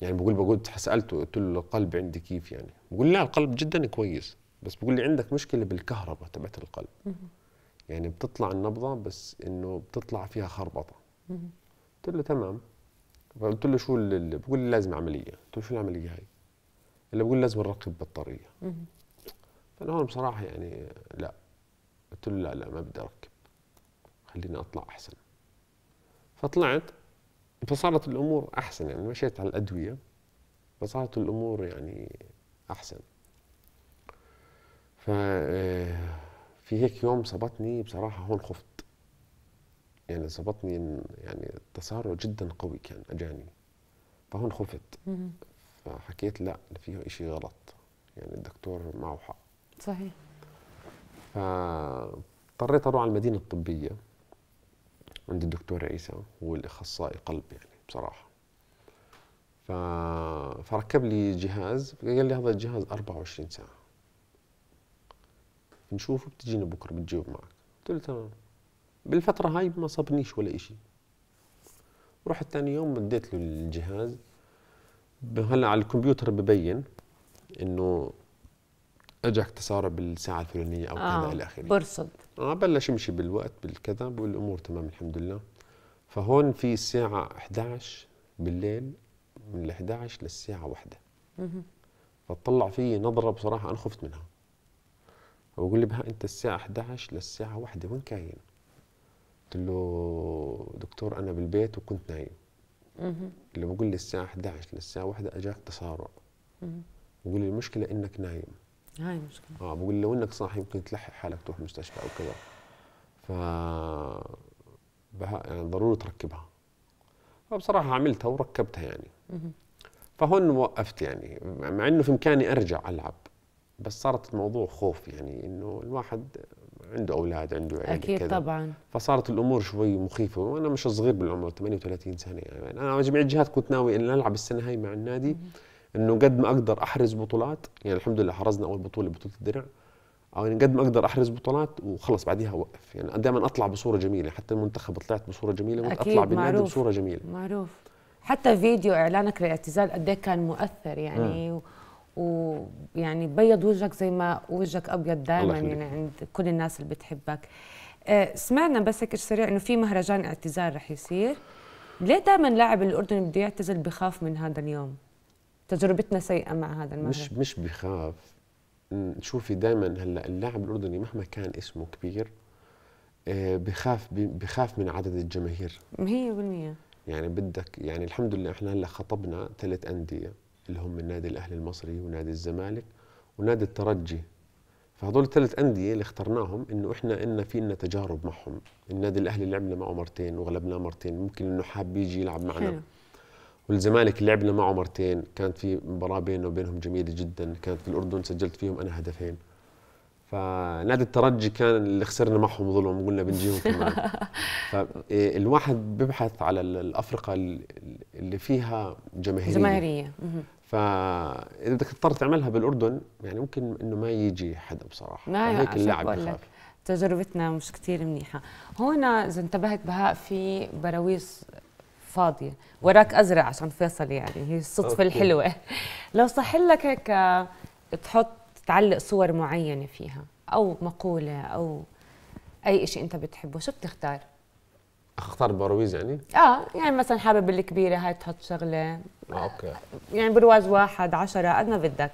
يعني بقول بقول سالته قلت له القلب عندي كيف يعني بقول لا القلب جدا كويس بس بقول لي عندك مشكله بالكهرباء تبعت القلب يعني بتطلع النبضه بس انه بتطلع فيها خربطه قلت له تمام فقلت له شو اللي بقول لي لازم عمليه قلت له شو العمليه هاي اللي بقول لازم نركب بطاريه فانا هون بصراحه يعني لا قلت له لا لا ما بدي اركب خليني اطلع احسن فطلعت فصارت الامور احسن يعني مشيت على الادويه فصارت الامور يعني احسن ف آه، في هيك يوم صابتني بصراحه هون خفت يعني اللي يعني تسارع جدا قوي كان اجاني فهون خفت فحكيت لا فيه شيء غلط يعني الدكتور معه حق صحيح فاضطريت اروح على المدينه الطبيه عند الدكتور عيسى هو الاخصائي قلب يعني بصراحه ف... فركب لي جهاز قال لي هذا الجهاز 24 ساعه نشوفه بتجيني بكره بتجيب معك قلت له تمام بالفترة هاي ما صابنيش ولا إشي رحت ثاني يوم مديت له الجهاز هلا على الكمبيوتر ببين انه اجاك تسارب بالساعه الفلانيه او آه كذا الى اخره برصد اه بلش يمشي بالوقت بالكذا والامور تمام الحمد لله فهون في الساعه 11 بالليل من ال 11 للساعه 1 فطلع في نظره بصراحه انا خفت منها فبقول لي بها انت الساعه 11 للساعه 1 وين كاين؟ قلت له دكتور انا بالبيت وكنت نايم اللي بقول لي الساعه 11 للساعه 1 اجاك تصارع بقول لي المشكله انك نايم هاي المشكله اه بقول لي لو انك صاحي يمكن تلحق حالك تروح مستشفى او كذا ف بها يعني ضروري تركبها فبصراحه عملتها وركبتها يعني فهون وقفت يعني مع انه في امكاني ارجع العب بس صارت الموضوع خوف يعني انه الواحد عنده اولاد عنده عيال اكيد كذا. طبعا فصارت الامور شوي مخيفه وانا مش صغير بالعمر 38 سنه يعني انا جميع الجهات كنت ناوي ان العب السنه هاي مع النادي انه قد ما اقدر احرز بطولات يعني الحمد لله حرزنا اول بطوله بطوله الدرع او يعني قد ما اقدر احرز بطولات وخلص بعديها اوقف يعني دائما اطلع بصوره جميله حتى المنتخب طلعت بصوره جميله وأطلع اطلع بالنادي بصوره جميله معروف حتى فيديو اعلانك للاعتزال قد إيه كان مؤثر يعني آه. ويعني بيض وجهك زي ما وجهك ابيض دائما يعني عند كل الناس اللي بتحبك آه، سمعنا بس هيك سريع انه في مهرجان اعتزال رح يصير ليه دائما لاعب الاردن بده يعتزل بخاف من هذا اليوم تجربتنا سيئه مع هذا المهرجان مش مش بخاف شوفي دائما هلا اللاعب الاردني مهما كان اسمه كبير آه، بخاف بخاف من عدد الجماهير 100% يعني بدك يعني الحمد لله احنا هلا خطبنا ثلاث انديه اللي هم النادي الاهلي المصري ونادي الزمالك ونادي الترجي فهذول الثلاث انديه اللي اخترناهم انه احنا إلنا فينا تجارب معهم النادي الاهلي لعبنا معه مرتين وغلبناه مرتين ممكن انه حاب يجي يلعب معنا حلو. والزمالك لعبنا معه مرتين كانت في مباراه بينه وبينهم جميله جدا كانت في الاردن سجلت فيهم انا هدفين فنادي الترجي كان اللي خسرنا معهم ظلم قلنا بنجيهم كمان فالواحد إيه، بيبحث على الافرقه اللي فيها جماهيريه جماهيريه فاذا بدك تضطر تعملها بالاردن يعني ممكن انه ما يجي حدا بصراحه ما هيك اللاعب بخاف تجربتنا مش كثير منيحه هون اذا انتبهت بهاء في براويز فاضيه وراك ازرع عشان فيصل يعني هي الصدفه الحلوه لو صح لك هيك آه، تحط تعلق صور معينه فيها او مقوله او اي شيء انت بتحبه شو بتختار اختار برويز يعني اه يعني مثلا حابب الكبيره هاي تحط شغله آه اوكي يعني برواز واحد عشرة قد ما بدك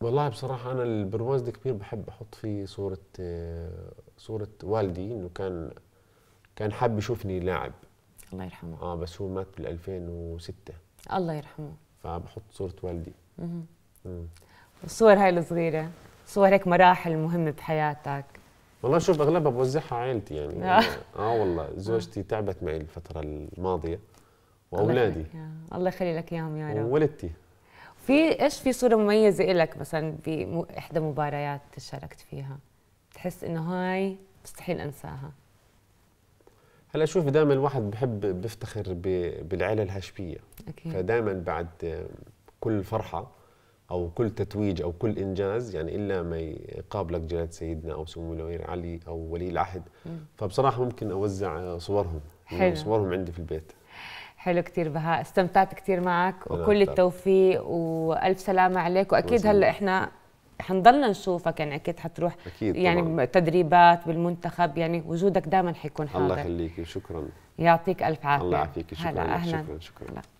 والله بصراحة أنا البرواز الكبير بحب أحط فيه صورة آه، صورة والدي إنه كان كان حاب يشوفني لاعب الله يرحمه اه بس هو مات بال 2006 الله يرحمه فبحط صورة والدي والصور هاي الصغيره صور هيك مراحل مهمه بحياتك والله شوف اغلبها بوزعها عيلتي يعني. يعني اه, والله زوجتي تعبت معي الفتره الماضيه واولادي الله يخلي لك اياهم يا رب وولدتي في ايش في صوره مميزه لك مثلا باحدى مباريات شاركت فيها تحس انه هاي مستحيل انساها هلا شوف دائما الواحد بحب بيفتخر بالعيله الهاشميه اكيد فدائما بعد كل فرحه او كل تتويج او كل انجاز يعني الا ما يقابلك جلاله سيدنا او سمو الامير علي او ولي العهد فبصراحه ممكن اوزع صورهم حلو صورهم عندي في البيت حلو كثير بهاء استمتعت كثير معك وكل التوفيق والف سلامه عليك واكيد هلا احنا حنضلنا نشوفك يعني اكيد حتروح أكيد يعني طبعاً. تدريبات بالمنتخب يعني وجودك دائما حيكون حاضر الله يخليك شكرا يعطيك الف عافيه الله يعافيك شكرا هلا اهلا شكرا شكرا هلا.